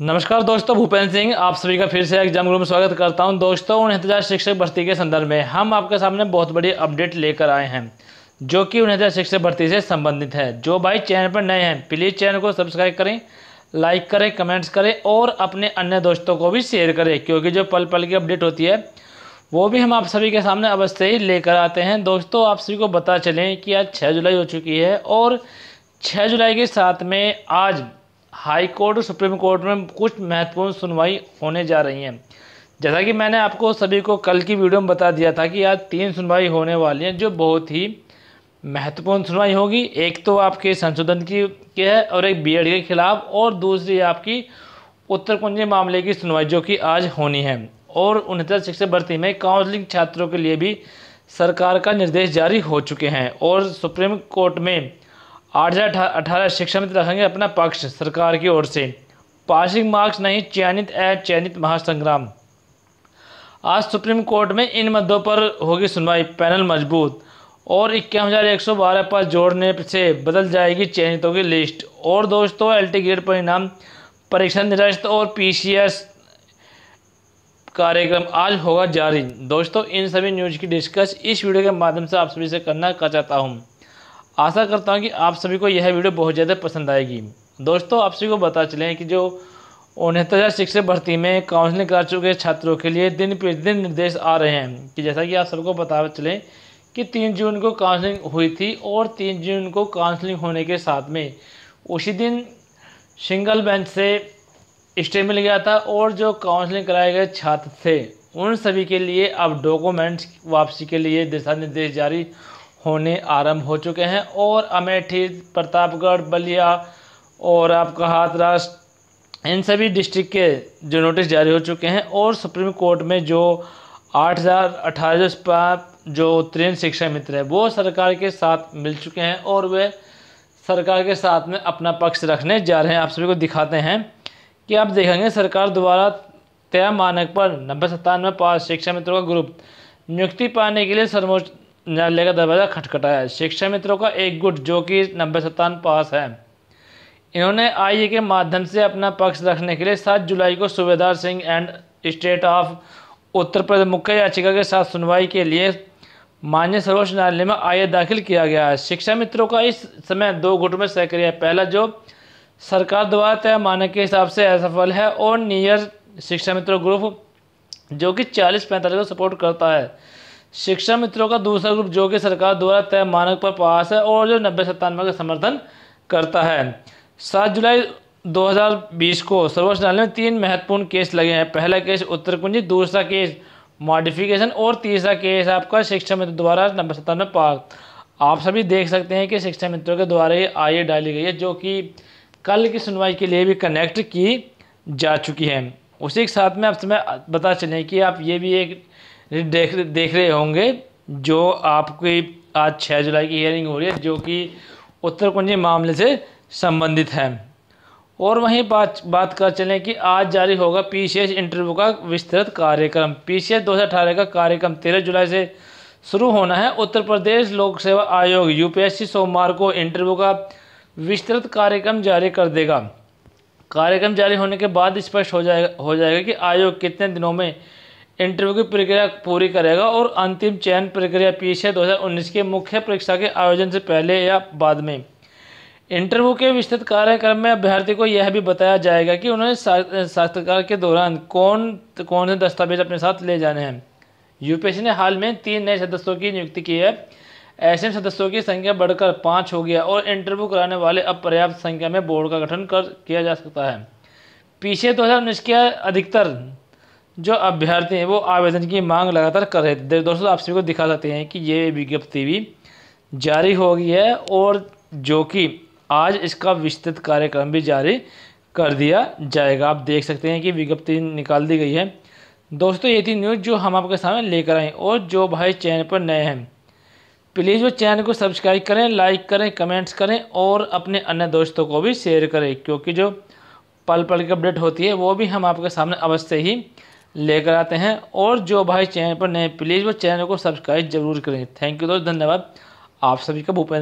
नमस्कार दोस्तों भूपेंद्र सिंह आप सभी का फिर से एग्जाम ग्रुप में स्वागत करता हूं दोस्तों उनहत्तर शिक्षक भर्ती के संदर्भ में हम आपके सामने बहुत बड़ी अपडेट लेकर आए हैं जो कि उनहत्तर शिक्षक भर्ती से संबंधित है जो भाई चैनल पर नए हैं प्लीज़ चैनल को सब्सक्राइब करें लाइक करें कमेंट्स करें और अपने अन्य दोस्तों को भी शेयर करें क्योंकि जो पल पल की अपडेट होती है वो भी हम आप सभी के सामने अवश्य ही लेकर आते हैं दोस्तों आप सभी को पता चलें कि आज छः जुलाई हो चुकी है और छः जुलाई के साथ में आज हाई कोर्ट और सुप्रीम कोर्ट में कुछ महत्वपूर्ण सुनवाई होने जा रही हैं जैसा कि मैंने आपको सभी को कल की वीडियो में बता दिया था कि आज तीन सुनवाई होने वाली हैं जो बहुत ही महत्वपूर्ण सुनवाई होगी एक तो आपके संशोधन की के है और एक बीएड के खिलाफ और दूसरी आपकी उत्तर कुंजी मामले की सुनवाई जो कि आज होनी है और उनहत्तर शिक्षक भर्ती में काउंसलिंग छात्रों के लिए भी सरकार का निर्देश जारी हो चुके हैं और सुप्रीम कोर्ट में आठ हज़ार अठारह शिक्षा मित्र रखेंगे अपना पक्ष सरकार की ओर से पासिंग मार्क्स नहीं चयनित ए चयनित महासंग्राम आज सुप्रीम कोर्ट में इन मुद्दों पर होगी सुनवाई पैनल मजबूत और इक्यावन हज़ार एक सौ बारह पर जोड़ने से बदल जाएगी चयनितों की लिस्ट और दोस्तों एल टी गेट परिणाम परीक्षा निरस्त और पी सी एस कार्यक्रम आज होगा जारी दोस्तों इन सभी न्यूज़ की डिस्कस इस वीडियो के माध्यम से आप सभी से करना चाहता हूँ आशा करता हूँ कि आप सभी को यह वीडियो बहुत ज़्यादा पसंद आएगी दोस्तों आप सभी को बता चलें कि जो उनहत्तर हज़ार शिक्षक भर्ती में काउंसलिंग करा चुके छात्रों के लिए दिन प्रतिदिन निर्देश आ रहे हैं कि जैसा कि आप सबको बता चलें कि तीन जून को काउंसलिंग हुई थी और तीन जून को काउंसलिंग होने के साथ में उसी दिन सिंगल बेंच से स्टे मिल गया था और जो काउंसलिंग कराए गए छात्र थे उन सभी के लिए अब डॉक्यूमेंट्स वापसी के लिए दिशा निर्देश जारी होने आरंभ हो चुके हैं और अमेठी प्रतापगढ़ बलिया और आपका हाथरास इन सभी डिस्ट्रिक्ट के जो नोटिस जारी हो चुके हैं और सुप्रीम कोर्ट में जो आठ हज़ार अठारह जो उत्तीर्ण शिक्षा मित्र है वो सरकार के साथ मिल चुके हैं और वे सरकार के साथ में अपना पक्ष रखने जा रहे हैं आप सभी को दिखाते हैं कि आप देखेंगे सरकार द्वारा तय मानक पर नब्बे सत्तानवे पास शिक्षा मित्रों का ग्रुप नियुक्ति पाने के लिए सर्वोच्च न्यायालय का दरवाज़ा खटखटाया शिक्षा मित्रों का एक गुट जो कि नब्बे सत्तावन पास है इन्होंने आई के माध्यम से अपना पक्ष रखने के लिए सात जुलाई को Subedar Singh and state of Uttar Pradesh मुख्य याचिका के साथ सुनवाई के लिए मान्य सर्वोच्च न्यायालय में आय दाखिल किया गया है शिक्षा मित्रों का इस समय दो गुट में सक्रिय है पहला जो सरकार द्वारा तय मानक के हिसाब से असफल है और नियर शिक्षा मित्रों ग्रुप जो कि चालीस पैंतालीस को सपोर्ट करता है शिक्षा मित्रों का दूसरा ग्रुप जो कि सरकार द्वारा तय मानक पर पास है और जो नब्बे सत्तानवे का समर्थन करता है सात जुलाई 2020 को सर्वोच्च न्यायालय में तीन महत्वपूर्ण केस लगे हैं पहला केस उत्तर कुंजी दूसरा केस मॉडिफिकेशन और तीसरा केस आपका शिक्षा मित्र द्वारा नब्बे सत्तानवे पास आप सभी देख सकते हैं कि शिक्षा मित्रों के द्वारा ये आई डाली गई है जो कि कल की सुनवाई के लिए भी कनेक्ट की जा चुकी है उसी के साथ में आप समय बता चलें कि आप ये भी एक देख देख रहे होंगे जो आपकी आज छः जुलाई की हियरिंग हो रही है जो कि उत्तर कुंजी मामले से संबंधित है और वहीं बात बात कर चलें कि आज जारी होगा पी इंटरव्यू का विस्तृत कार्यक्रम पी सी का कार्यक्रम तेरह जुलाई से शुरू होना है उत्तर प्रदेश लोक सेवा आयोग यूपीएससी सोमवार को इंटरव्यू का विस्तृत कार्यक्रम जारी कर देगा कार्यक्रम जारी होने के बाद स्पष्ट हो जाएगा हो जाएगा कि आयोग कितने दिनों में इंटरव्यू की प्रक्रिया पूरी करेगा और अंतिम चयन प्रक्रिया पी एस के मुख्य परीक्षा के आयोजन से पहले या बाद में इंटरव्यू के विस्तृत कार्यक्रम में अभ्यर्थी को यह भी बताया जाएगा कि उन्होंने साक्षात्कार के दौरान कौन कौन से दस्तावेज अपने साथ ले जाने हैं यूपीएससी ने हाल में तीन नए सदस्यों की नियुक्ति की है ऐसे सदस्यों की संख्या बढ़कर पाँच हो गया और इंटरव्यू कराने वाले अब पर्याप्त संख्या में बोर्ड का गठन कर किया जा सकता है पीछे दो हज़ार उन्नीस के अधिकतर जो अभ्यर्थी हैं वो आवेदन की मांग लगातार कर रहे थे दोस्तों आप सभी को दिखा सकते हैं कि ये विज्ञप्ति भी जारी हो गई है और जो कि आज इसका विस्तृत कार्यक्रम भी जारी कर दिया जाएगा आप देख सकते हैं कि विज्ञप्ति निकाल दी गई है दोस्तों ये थी न्यूज़ जो हम आपके सामने लेकर आए और जो भाई चैनल पर नए हैं प्लीज़ वो चैनल को सब्सक्राइब करें लाइक करें कमेंट्स करें और अपने अन्य दोस्तों को भी शेयर करें क्योंकि जो पल पल की अपडेट होती है वो भी हम आपके सामने अवश्य ही लेकर आते हैं और जो भाई चैनल पर नए प्लीज़ वो चैनल को सब्सक्राइब जरूर करें थैंक यू दोस्त धन्यवाद आप सभी का भूपेंद्र